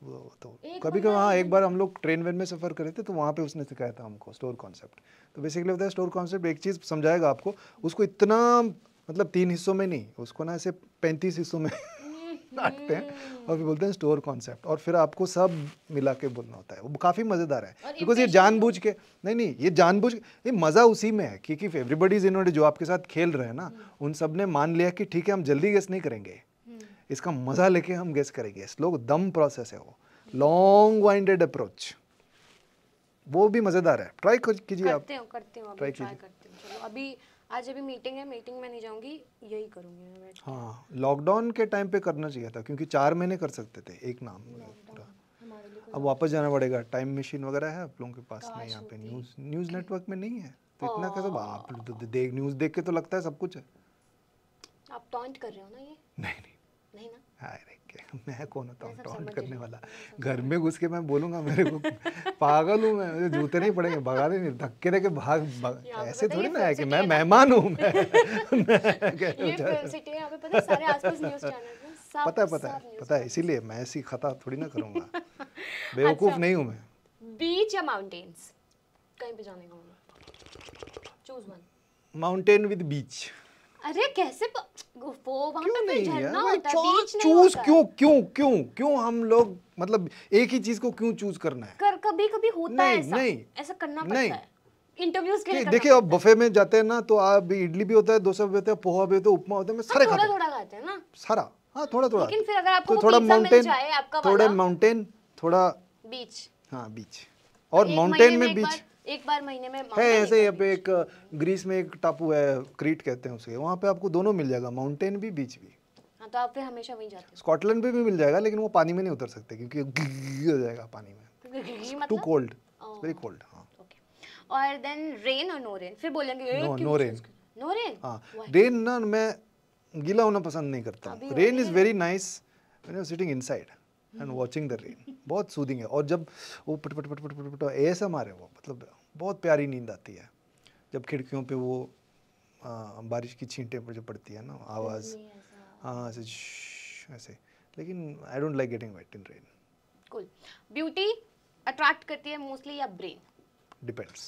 तो कभी कभी हाँ एक बार हम लोग ट्रेन वेन में सफ़र करे थे तो वहाँ पे उसने सिखाया था हमको स्टोर कॉन्सेप्ट तो बेसिकली होता है स्टोर कॉन्सेप्ट एक चीज़ समझाएगा आपको उसको इतना मतलब तीन हिस्सों में नहीं उसको ना ऐसे पैंतीस हिस्सों में काटते हैं हम्म। और फिर बोलते हैं स्टोर कॉन्सेप्ट और फिर आपको सब मिला के बोलना होता है वो काफ़ी मज़ेदार है बिकॉज ये जानबूझ के नहीं नहीं ये जानबूझ ये मज़ा उसी में है क्योंकि एवरीबडीज इज जो आपके साथ खेल रहे हैं ना हम्म। उन सब ने मान लिया कि ठीक है हम जल्दी गेस नहीं करेंगे हम्म। इसका मज़ा लेके हम गेस करेंगे स्लो दम प्रोसेस है वो लॉन्ग वाइंडेड अप्रोच वो भी मज़ेदार है ट्राई कीजिए आप ट्राई कीजिए अभी आज अभी मीटिंग है मीटिंग में नहीं जाऊंगी यही करूंगी हाँ लॉकडाउन के टाइम पे करना चाहिए था क्योंकि चार महीने कर सकते थे एक नाम अब वापस जाना पड़ेगा टाइम मशीन वगैरह है आप लोगों के पास तो नहीं यहाँ पे न्यूज़ न्यूज़ नेटवर्क में नहीं है तो इतना कैसे oh। आप तो देख न्यूज़ देख के तो लगता है सब कुछ है आप टॉन्ट कर रहे हो ना ये नहीं नहीं नहीं ना अरे के मैं कौन होता हूँ टॉन्ट करने वाला घर में घुस के मैं बोलूँगा मेरे को पागल हूँ मैं मुझे जूते नहीं पड़ेंगे भगा देंगे धक्के देखे भाग, ऐसे थोड़ी ना है कि मैं मेहमान हूँ मैं पता है पता है पता है इसीलिए मैं ऐसी खता थोड़ी ना करूँगा बेवकूफ़ अच्छा। नहीं हूँ मैं बीच या माउंटेन्स कहीं पे जाने का choose one mountain with beach अरे कैसे वो वहां पे झरना होता बीच नहीं चूज क्यों क्यों क्यों क्यों हम लोग मतलब एक ही चीज को क्यों चूज करना है कर कभी कभी होता है ऐसा नहीं ऐसा करना पड़ता है इंटरव्यूज के लिए देखिए आप बफे में जाते हैं ना तो आप इडली भी होता है डोसा भी होता है पोहा भी होता है उपमा होता है मैं हाँ, सारे थोड़ा थोड़ा खाते हैं ना सारा हाँ थोड़ा थोड़ा लेकिन फिर अगर आपको तो थोड़ा माउंटेन थोड़ा माउंटेन थोड़ा बीच हाँ बीच और माउंटेन में बीच एक बार महीने में है ऐसे ही अब एक ग्रीस में एक टापू है क्रीट कहते हैं उसे वहाँ पे आपको दोनों मिल जाएगा माउंटेन भी बीच भी हाँ तो आप फिर हमेशा वहीं जाते हैं स्कॉटलैंड पे भी मिल जाएगा लेकिन वो पानी में नहीं उतर सकते क्योंकि हो जाएगा पानी में टू कोल्ड वेरी कोल्ड हाँ और देन रेन और नो रेन फिर बोलेंगे नो रेन नो रेन हाँ रेन ना मैं गीला होना पसंद नहीं करता rain is very nice sitting inside and watching the rain बहुत सूदिंग है और जब वो पट पट पट पट पट पट एस एम वो मतलब बहुत प्यारी नींद आती है जब खिड़कियों पे वो आ, बारिश की छींटे पर जो पड़ती है ना आवाज़ हाँ ऐसे ऐसे लेकिन I don't like getting wet in rain cool beauty attract करती है मोस्टली या ब्रेन डिपेंड्स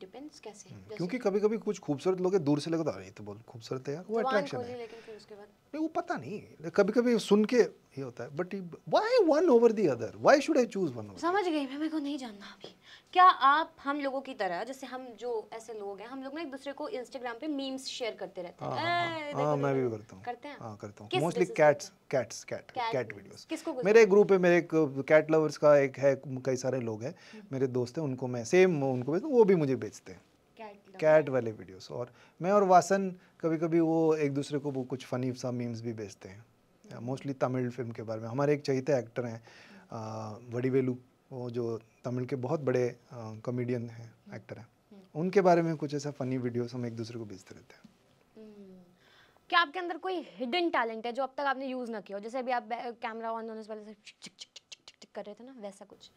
डिपेंड्स कैसे हम्म, क्योंकि कभी कभी कुछ खूबसूरत लोग दूर से लगे तो तो बहुत खूबसूरत है यार वो अट्रैक्शन है लेकिन फिर उसके बाद नहीं वो पता नहीं कभी कभी सुन के ये होता है but why one over the other why should I choose one समझ गई मैं मेरे को नहीं जानना अभी क्या आप हम लोगों की तरह जैसे हम जो ऐसे लोग हैं हम लोग ना एक दूसरे को इंस्टाग्राम पे मीम्स शेयर करते रहते हैं हाँ, हाँ, हाँ।, हाँ मैं भी करता हूँ करते हैं हाँ करता हूँ mostly cats cats cat cat videos किसको मेरे ग्रुप है मेरे एक कैट लवर्स का एक है कई सारे लोग हैं हम्म। मेरे दोस्त हैं उनको मैं सेम उनको भेजता हूँ वो भी मुझे भेजते हैं कैट वाले वीडियोस और मैं और वासन कभी कभी वो एक दूसरे को वो कुछ फ़नी सा मीम्स भी भेजते हैं मोस्टली तमिल फिल्म के बारे में हमारे एक चहिते एक्टर हैं वडीवेलू वो जो तमिल के बहुत बड़े कॉमेडियन हैं एक्टर हैं हम्म। उनके बारे में कुछ ऐसा फ़नी वीडियोस हम एक दूसरे को भेजते रहते हैं हम्म। क्या आपके अंदर कोई हिडन टैलेंट है जो अब तक आपने यूज़ ना किया हो जैसे अभी आप कैमरा ऑन होने से पहले कर रहे थे ना वैसा कुछ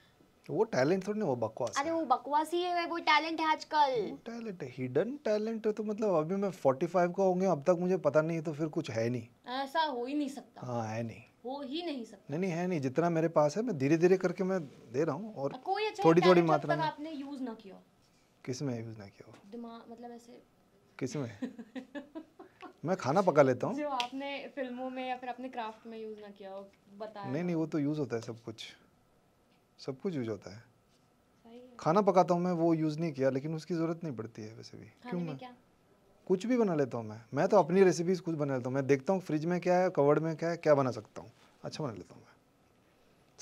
वो टैलेंट थोड़ी ना वो बकवास अरे वो बकवास ही है वो टैलेंट है आजकल वो टैलेंट है हिडन टैलेंट है तो मतलब अभी मैं 45 का होंगे अब तक मुझे पता नहीं है तो फिर कुछ है नहीं ऐसा हो ही नहीं सकता हाँ है नहीं हो ही नहीं सकता नहीं नहीं है नहीं जितना मेरे पास है मैं धीरे धीरे करके मैं दे रहा हूँ और कोई अच्छा थोड़ी थोड़ी मात्रा में आपने यूज ना किया किस में यूज ना किया दिमाग मतलब ऐसे किस में मैं खाना पका लेता हूँ जो आपने फिल्मों में या फिर अपने क्राफ्ट में यूज ना किया हो बताया नहीं नहीं वो तो यूज होता है सब कुछ सब कुछ यूज होता है खाना पकाता हूँ मैं वो यूज़ नहीं किया लेकिन उसकी ज़रूरत नहीं पड़ती है वैसे भी क्यों मैं क्या? कुछ भी बना लेता हूँ मैं मैं तो अपनी रेसिपीज कुछ बना लेता हूँ मैं देखता हूँ फ्रिज में क्या है कवर्ड में क्या है क्या बना सकता हूँ अच्छा बना लेता हूँ मैं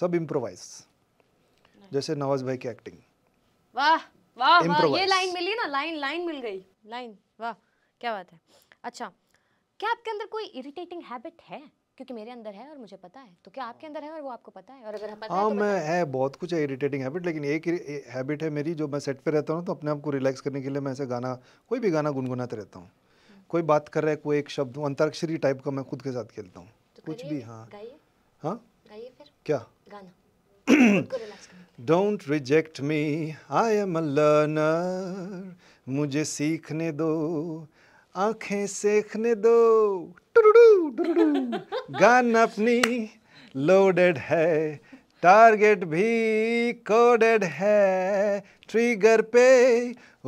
सब इम्प्रोवाइज जैसे नवाज भाई की एक्टिंग वाह वाह वाह ये लाइन मिली ना लाइन लाइन मिल गई लाइन वाह क्या बात है अच्छा क्या आपके अंदर कोई इरिटेटिंग हैबिट है क्योंकि मेरे अंदर है और मुझे पता है तो क्या आपके हाँ। अंदर है और वो आपको पता है और अगर पता हाँ तो मैं है बहुत कुछ है इरिटेटिंग हैबिट लेकिन एक हैबिट है मेरी जो मैं सेट पे रहता हूँ तो अपने आप को रिलैक्स करने के लिए मैं ऐसे गाना कोई भी गाना गुनगुनाते रहता हूँ हम्म। कोई बात कर रहा है कोई एक शब्द अंतरक्षरी टाइप का मैं खुद के साथ खेलता हूँ तो कुछ भी हाँ हाँ क्या don't reject me I am a learner मुझे सीखने दो आंखें सेखने दो टुरुडू टुरुडू गन अपनी लोडेड है टारगेट भी कोडेड है ट्रिगर पे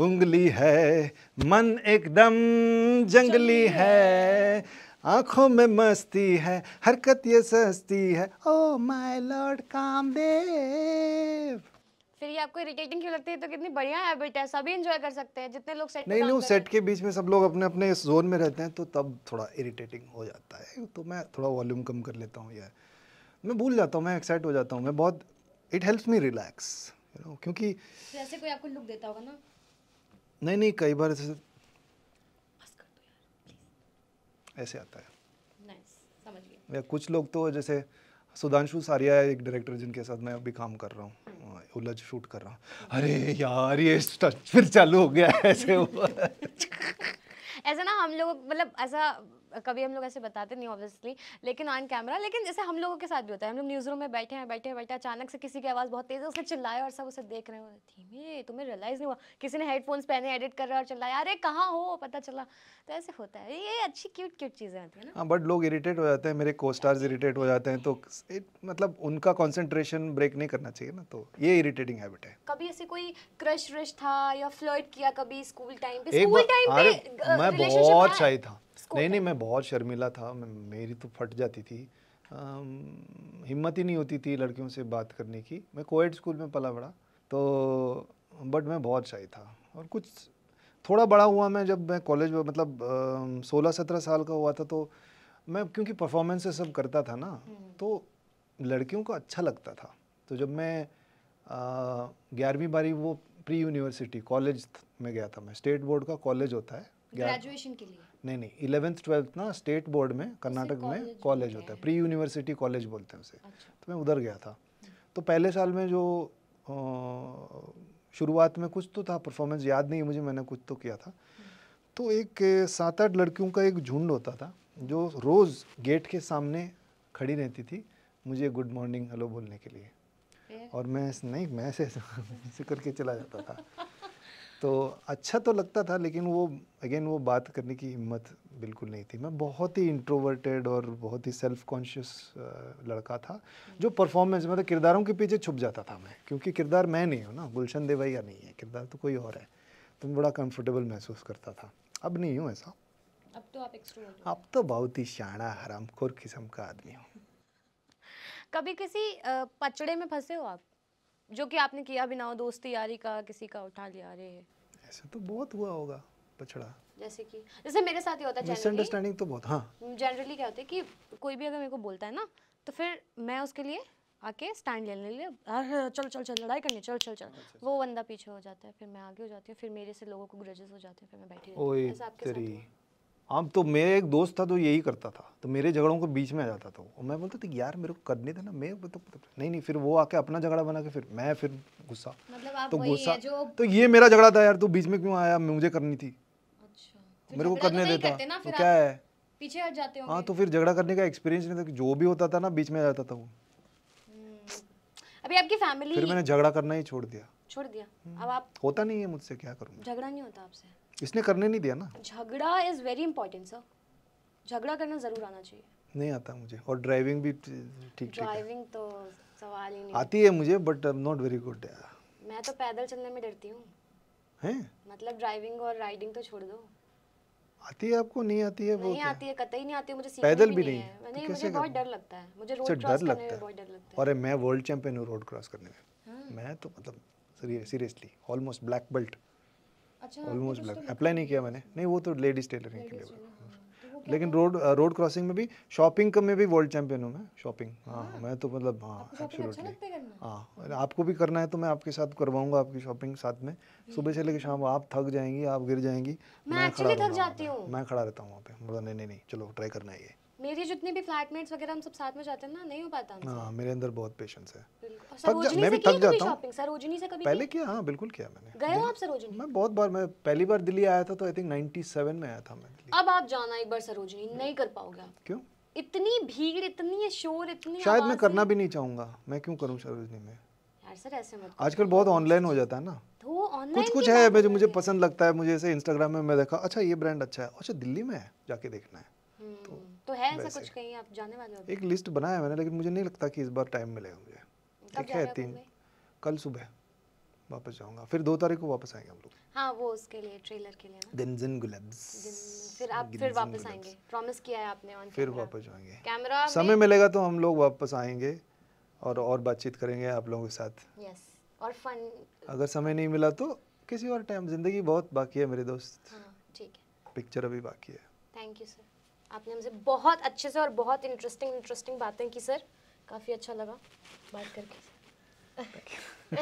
उंगली है मन एकदम जंगली है आंखों में मस्ती है हरकत ये सस्ती है ओ माय लॉर्ड कामदेव फिर ये आपको इरिटेटिंग क्यों लगती है तो कितनी बढ़िया हैबिट है सभी एंजॉय कर सकते हैं जितने लोग सेट नहीं नहीं सेट के बीच में सब लोग अपने अपने जोन में रहते हैं तो तब थोड़ा इरिटेटिंग हो जाता है तो मैं थोड़ा वॉल्यूम कम कर लेता हूँ यार मैं भूल जाता हूँ मैं एक्साइट हो जाता हूँ मैं बहुत it helps me relax you know क्योंकि जैसे कोई आपको लुक देता होगा ना नहीं नहीं कई बार ऐसे ऐसे आता है नाइस समझ गया कुछ लोग तो जैसे सुधांशु सारिया एक डायरेक्टर जिनके साथ मैं अभी काम कर रहा हूँ उलझ शूट कर रहा हूँ अरे यार ये फिर चालू हो गया ऐसे ऐसा ना हम लोग मतलब ऐसा कभी हम लोग ऐसे बताते नहीं ऑब्वियसली लेकिन ऑन कैमरा लेकिन जैसे हम लोगों के साथ भी होता है हम लोग न्यूज़ रूम में बैठे हैं बैठे हैं बैठे अचानक से किसी की आवाज़ बहुत तेज़ है उसने चिल्लाया और सब उसे देख रहे हैं धीमे तुम्हें रियलाइज़ नहीं हुआ किसी ने हेडफोन्स पहने एडिट कर रहा और चिल्लाया अरे कहाँ हो पता चला तो ऐसे होता है ये अच्छी क्यूट क्यूट चीज़ें होती है हाँ बट लोग इरीटेट हो जाते हैं मेरे को स्टार्स इरीटेट हो जाते हैं तो मतलब उनका कॉन्सेंट्रेशन ब्रेक नहीं करना चाहिए ना तो ये इरीटेटिंग हैबिट है कभी ऐसे कोई क्रश व्रश था या फ्लर्ट किया कभी स्कूल टाइम पे स्कूल टाइम पे मैं बहुत शाही था नहीं नहीं मैं बहुत शर्मिला था मेरी तो फट जाती थी हिम्मत ही नहीं होती थी लड़कियों से बात करने की मैं कोएड स्कूल में पला बड़ा तो बट मैं बहुत शाही था और कुछ थोड़ा बड़ा हुआ मैं जब मैं कॉलेज में मतलब सोलह सत्रह साल का हुआ था तो मैं क्योंकि परफॉर्मेंस सब करता था ना हम्म। तो लड़कियों को अच्छा लगता था तो जब मैं ग्यारहवीं बारी वो प्री यूनिवर्सिटी कॉलेज में गया था मैं स्टेट बोर्ड का कॉलेज होता है ग्रेजुएशन के लिए नहीं नहीं इलेवेंथ ट्वेल्थ ना स्टेट बोर्ड में कर्नाटक में कॉलेज होता है प्री यूनिवर्सिटी कॉलेज बोलते हैं उसे अच्छा। तो मैं उधर गया था हम्म। तो पहले साल में जो शुरुआत में कुछ तो था परफॉर्मेंस याद नहीं मुझे मैंने कुछ तो किया था हम्म। तो एक सात आठ लड़कियों का एक झुंड होता था जो रोज़ गेट के सामने खड़ी रहती थी मुझे गुड मॉर्निंग हेलो बोलने के लिए और मैं नहीं मैं ऐसे ऐसे करके चला जाता था तो अच्छा तो लगता था लेकिन वो अगेन वो बात करने की हिम्मत बिल्कुल नहीं थी मैं बहुत ही इंट्रोवर्टेड और बहुत ही सेल्फ कॉन्शियस लड़का था जो परफॉर्मेंस मतलब किरदारों के पीछे छुप जाता था मैं क्योंकि किरदार मैं नहीं हूँ ना गुलशन देवैया नहीं है किरदार तो कोई और है तो मैं बड़ा कंफर्टेबल महसूस करता था अब नहीं हूँ ऐसा अब तो आप अब तो बहुत ही शाणा हराम किस्म का आदमी हूँ कभी किसी पचड़े में फंसे हो आप जो कि आपने किया बिना दोस्ती यारी का किसी का उठा लिया हैं ऐसे तो बहुत हुआ होगा पछड़ा जैसे कि जैसे मेरे साथ ही होता है मिसअंडरस्टैंडिंग तो बहुत हाँ जनरली क्या होता है कि कोई भी अगर मेरे को बोलता है ना तो फिर मैं उसके लिए आके स्टैंड लेने लिए चल चल चल, लड़ाई करनी चल चल चल अच्छा, अच्छा। वो बंदा पीछे हो जाता है फिर मैं आगे हो जाती हूँ फिर मेरे से लोगों को ग्रजेस हो जाते हैं फिर मैं बैठी रहती हूँ हम तो मेरे एक दोस्त था तो यही करता था तो मेरे झगड़ों के बीच में आ जाता था और मैं बोलता था यार मेरे को करने देना मैं तो नहीं नहीं फिर वो आके अपना झगड़ा बना के फिर मैं फिर गुस्सा मतलब तो गुस्सा जो... तो ये मेरा झगड़ा था यार तू तो बीच में क्यों आया मुझे करनी थी अच्छा। तो मेरे को तो करने तो देता तो क्या है पीछे हट जाते हाँ तो फिर झगड़ा करने का एक्सपीरियंस नहीं था जो भी होता था ना बीच में आ जाता था वो हम्म। अभी आपकी फैमिली फिर मैंने झगड़ा करना ही छोड़ दिया छोड़ दिया हम्म। अब आप होता नहीं है मुझसे क्या करूँ झगड़ा नहीं होता आपसे इसने करने नहीं दिया ना झगड़ा इज वेरी इंपॉर्टेंट सर झगड़ा करना जरूर आना चाहिए नहीं आता मुझे और ड्राइविंग भी ठीक ठीक ड्राइविंग तो सवाल ही नहीं आती है मुझे but I am not very good मैं तो पैदल चलने में डरती हूँ हैं मतलब ड्राइविंग और राइडिंग तो छोड़ दो आती है आपको नहीं आती है वो नहीं आती है कतई नहीं आती है मुझे पैदल भी नहीं, नहीं है तो नहीं, मुझे बहुत डर लगता है मुझे अच्छा, रोड क्रॉस करने में बहुत डर लगता है अरे मैं वर्ल्ड चैंपियन हूँ रोड क्रॉस करने में हाँ। मैं तो मतलब seriously almost black belt almost black apply नहीं किया मैंने नहीं वो तो लेडीज टेलरिंग के लिए हाँ। तो लेकिन रोड रोड क्रॉसिंग में भी शॉपिंग का मैं भी वर्ल्ड चैंपियन हूँ मैं शॉपिंग हाँ, हाँ मैं तो मतलब हाँ एब्सोल्युटली अच्छा हाँ आपको भी करना है तो मैं आपके साथ करवाऊंगा आपकी शॉपिंग साथ में सुबह से लेकर शाम आप थक जाएंगी आप गिर जाएंगी मैं खड़ा मैं खड़ा रहता हूँ वहाँ पे मतलब नहीं नहीं नहीं चलो ट्राई करना है ये मेरे जितने भी फ्लैटमेट्स वगैरह हम सब साथ में जाते हैं ना नहीं हो पाता हाँ मेरे अंदर बहुत पेशेंस है सरोजनी मैं भी थक जाता हूँ सरोजनी से कभी पहले किया हाँ बिल्कुल किया मैंने गए हो आप सरोजनी मैं बहुत बार मैं पहली बार दिल्ली आया था तो आई थिंक 97 में आया था मैं अब आप जाना एक बार सरोजनी नहीं कर पाओगे आप क्यों इतनी भीड़ इतनी शोर इतनी शायद मैं करना भी नहीं चाहूंगा मैं क्यों करूँ सरोजनी में यार सर ऐसे मत आजकल बहुत ऑनलाइन हो जाता है ना तो कुछ कुछ है मुझे पसंद लगता है मुझे ऐसे इंस्टाग्राम में मैं देखा अच्छा ये ब्रांड अच्छा है अच्छा दिल्ली में है जाके देखना है तो है ऐसा कुछ कहीं आप जाने वाले हो एक लिस्ट बनाया मैंने लेकिन मुझे नहीं लगता कि इस बार टाइम मिलेगा मुझे ठीक है तीन कल सुबह वापस जाऊंगा फिर दो तारीख को वापस आएंगे हम लोग हाँ वो उसके लिए ट्रेलर के लिए ना दिनजन गुलाब्स फिर आप फिर वापस आएंगे प्रॉमिस किया है आपने ऑन फिर वापस जाएंगे कैमरा समय मिलेगा तो हम लोग वापस आएंगे और और बातचीत करेंगे आप लोगों के साथ यस और फन अगर समय नहीं मिला तो किसी और टाइम जिंदगी बहुत बाकी है मेरे दोस्त हाँ ठीक है पिक्चर अभी बाकी है थैंक यू सर आपने हमसे बहुत अच्छे से और बहुत इंटरेस्टिंग इंटरेस्टिंग बातें की सर काफ़ी अच्छा लगा बात करके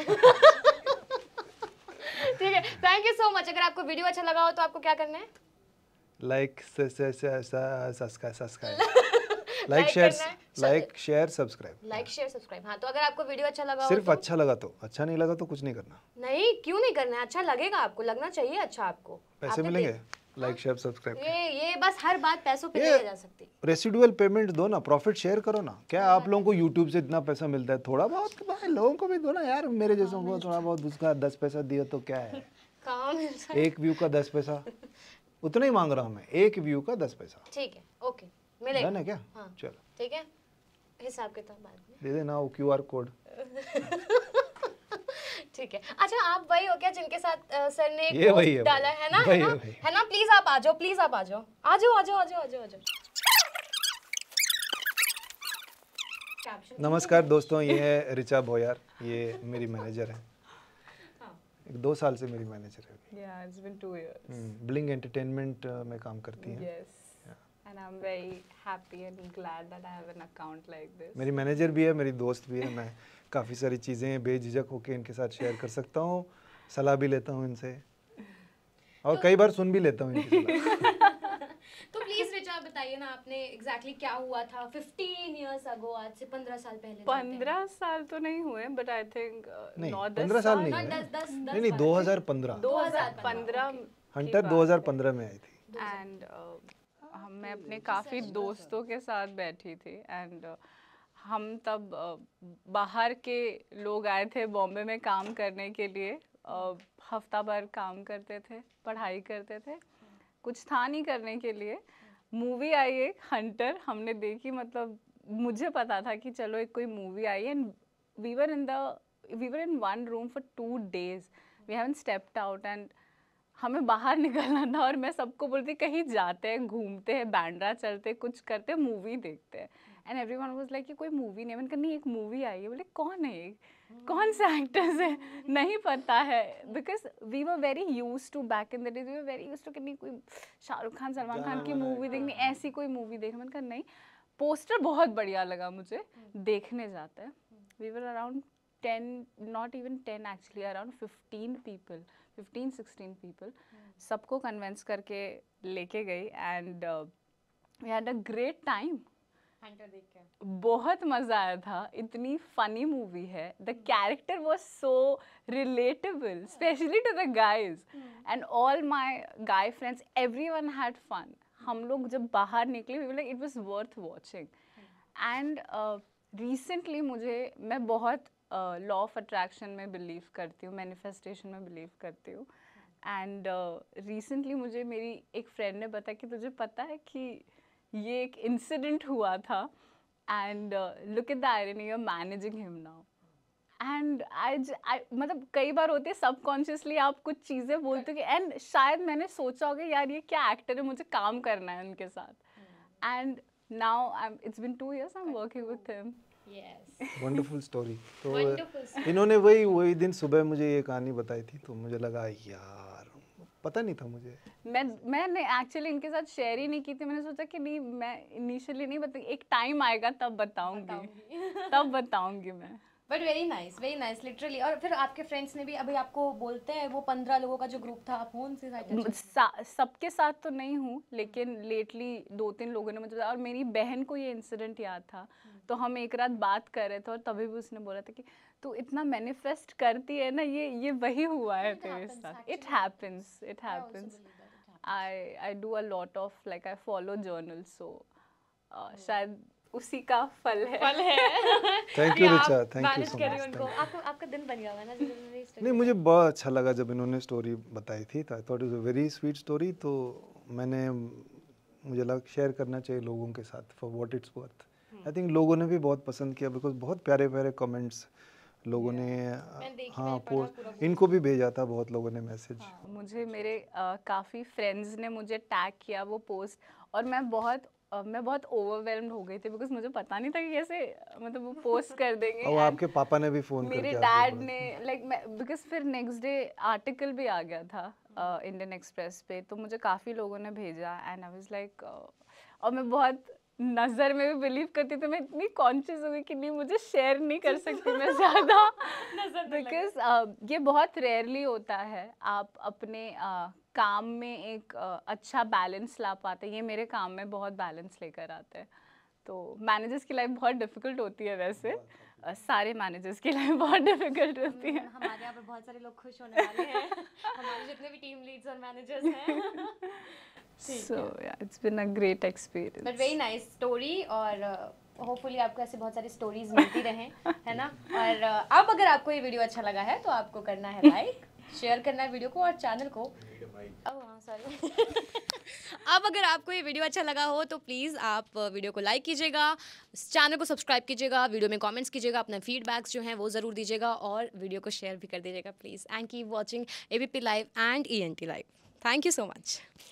ठीक है थैंक यू सो मच अगर आपको वीडियो अच्छा लगा हो तो आपको क्या करना है like subscribe subscribe like share like share subscribe like share subscribe हाँ तो अगर आपको वीडियो अच्छा लगा सिर्फ तो... अच्छा लगा तो अच्छा नहीं लगा तो कुछ नहीं करना नहीं क्यों नहीं करना है अच्छा लगेगा आपको लगना चाहिए अच्छा आपको पैसे तो मिलेंगे लाइक शेयर सब्सक्राइब ये ये बस हर बात पैसों पे नहीं जा सकती रेसिडुअल पेमेंट दो ना प्रॉफिट शेयर करो ना क्या हाँ। आप लोगों को यूट्यूब से इतना पैसा मिलता है थोड़ा बहुत तो भाई लोगों को भी दो ना यार मेरे जैसों को हाँ, थोड़ा बहुत उसका दस पैसा दिया तो क्या है एक व्यू का दस पैसा उतना ही मांग रहा हूँ मैं एक व्यू का दस पैसा ठीक है ओके मिलेगा ना क्या हाँ, चलो ठीक है हिसाब किताब बाद में दे देना वो क्यू आर कोड ठीक है अच्छा आप वही हो क्या जिनके साथ सर ने एक वही डाला है ना है ना है ना प्लीज आप आ जाओ प्लीज आप आ जाओ आ जाओ आ जाओ आ जाओ आ जाओ नमस्कार दोस्तों ये है रिचा भोयार ये मेरी मैनेजर है दो साल से मेरी मैनेजर है ब्लिंग हम्म, एंटरटेनमेंट में काम करती हैं and I'm very happy and glad that I have an account like this. मेरी मैनेजर भी है मेरी दोस्त भी है मैं काफ़ी सारी चीज़ें बेझिझक होकर इनके साथ शेयर कर सकता हूँ सलाह भी लेता हूँ इनसे और तो- कई बार सुन भी लेता हूँ तो प्लीज रिचा बताइए ना आपने एग्जैक्टली exactly क्या हुआ था 15 इयर्स अगो आज से 15 साल पहले 15 साल तो नहीं हुए बट आई थिंक नहीं 15 साल नहीं नहीं नहीं 2015 2015 हंटर 2015 में आई थी एंड हम हाँ, मैं तो अपने काफ़ी दोस्तों के साथ बैठी थी एंड uh, हम तब uh, बाहर के लोग आए थे बॉम्बे में काम करने के लिए uh, हफ्ता भर काम करते थे पढ़ाई करते थे कुछ था नहीं करने के लिए मूवी आई एक हंटर हमने देखी मतलब मुझे पता था कि चलो एक कोई मूवी आई and we were in the we were in one room for two days we haven't stepped out and हमें बाहर निकलना था और मैं सबको बोलती कहीं जाते हैं घूमते हैं बैंड्रा चलते कुछ करते हैं मूवी देखते हैं and everyone was like कोई मूवी नहीं मैंने कहा नहीं एक मूवी आई है बोले कौन है कौन से एक्टर्स है नहीं पता है because we were very use to back in the days we were very use to कि नहीं कोई शाहरुख खान सलमान खान की मूवी देखनी हाँ। ऐसी कोई मूवी देखनी मैंने कहा नहीं पोस्टर बहुत बढ़िया लगा मुझे देखने जाता है we were around ten not even ten actually around fifteen people fifteen sixteen people सबको कन्वेंस करके लेके गई and we had a great time बहुत मजा आया था इतनी फनी मूवी है the character was so relatable specially to the guys and all my guy friends everyone had fun हम hmm. लोग जब बाहर निकले it was worth watching and recently मुझे मैं बहुत लॉ ऑफ अट्रैक्शन में बिलीव करती हूँ मैनिफेस्टेशन में बिलीव करती हूँ एंड रिसेंटली मुझे मेरी एक फ्रेंड ने बताया कि तुझे पता है कि ये एक इंसिडेंट हुआ था and look at the irony managing him now and I मतलब कई बार होती है सबकॉन्शियसली आप कुछ चीज़ें बोलते हो एंड शायद मैंने सोचा होगा यार ये क्या एक्टर है मुझे काम करना है उनके साथ and now I it's been two years I am working with him wonderful story तो uh, इन्होंने वही वही दिन सुबह मुझे ये कहानी बताई थी तो मुझे लगा यार पता नहीं था मुझे मैं मैंने एक्चुअली इनके साथ शेयर ही नहीं की थी मैंने सोचा कि नहीं मैं इनिशियली नहीं बता एक टाइम आएगा तब बताऊंगी तब बताऊंगी मैं but very nice very nice literally और फिर आपके फ्रेंड्स ने भी अभी आपको बोलते हैं वो पंद्रह लोगों का जो ग्रुप था आप उनसे से सबके साथ तो नहीं हूँ लेकिन लेटली दो तीन लोगों ने मुझे और मेरी बहन को ये इंसिडेंट याद था तो हम एक रात बात कर रहे थे और तभी भी उसने बोला था कि तू इतना मैनिफेस्ट करती है ना ये ये वही हुआ है तेरे साथ it happens it happens I I do a lot of like I follow journal so शायद उसी का फल है फल है thank you Richa thank you so much आपको आपका दिन बन गया ना नहीं मुझे बहुत अच्छा लगा जब इन्होंने स्टोरी बताई थी I thought it was a very sweet story तो मैंने मुझे लगा शेयर करना चाहिए लोगों के साथ for what it's worth I think लोगों ने भी बहुत पसंद किया बिकॉज बहुत प्यारे प्यारे कमेंट्स लोगों ने uh, हाँ पोस्ट इनको भी भेजा था बहुत लोगों ने मैसेज हाँ, मुझे मेरे uh, काफ़ी फ्रेंड्स ने मुझे टैग किया वो पोस्ट और मैं बहुत आ, uh, मैं बहुत ओवरवेलम्ड हो गई थी बिकॉज मुझे पता नहीं था कि कैसे मतलब वो पोस्ट कर देंगे और आपके पापा ने भी फ़ोन मेरे डैड ने लाइक मैं बिकॉज फिर नेक्स्ट डे आर्टिकल भी आ गया था इंडियन एक्सप्रेस पे तो मुझे काफ़ी लोगों ने भेजा एंड आई वाज लाइक और मैं बहुत नज़र में भी बिलीव करती तो मैं इतनी कॉन्शियस हुई कि नहीं मुझे शेयर नहीं कर सकती मैं ज़्यादा बिकॉज uh, ये बहुत रेयरली होता है आप अपने uh, काम में एक uh, अच्छा बैलेंस ला पाते ये मेरे काम में बहुत बैलेंस लेकर आते हैं तो मैनेजर्स की लाइफ बहुत डिफिकल्ट होती है वैसे सारे मैनेजर्स के लिए बहुत डिफिकल्ट होती हम्म, है हमारे यहाँ पर बहुत सारे लोग खुश होने वाले हैं हमारे जितने भी टीम लीड्स और मैनेजर्स हैं so yeah it's been a great experience but very nice story और होपफुली uh, आपको ऐसे बहुत सारी स्टोरीज मिलती रहें है ना और uh, अब अगर आपको ये वीडियो अच्छा लगा है तो आपको करना है लाइक शेयर करना है वीडियो को और चैनल को ओह सॉरी अब अगर आपको ये वीडियो अच्छा लगा हो तो प्लीज़ आप वीडियो को लाइक कीजिएगा चैनल को सब्सक्राइब कीजिएगा वीडियो में कमेंट्स कीजिएगा अपना फीडबैक्स जो हैं वो ज़रूर दीजिएगा और वीडियो को शेयर भी कर दीजिएगा please and keep watching A B P live and E N T live thank you so much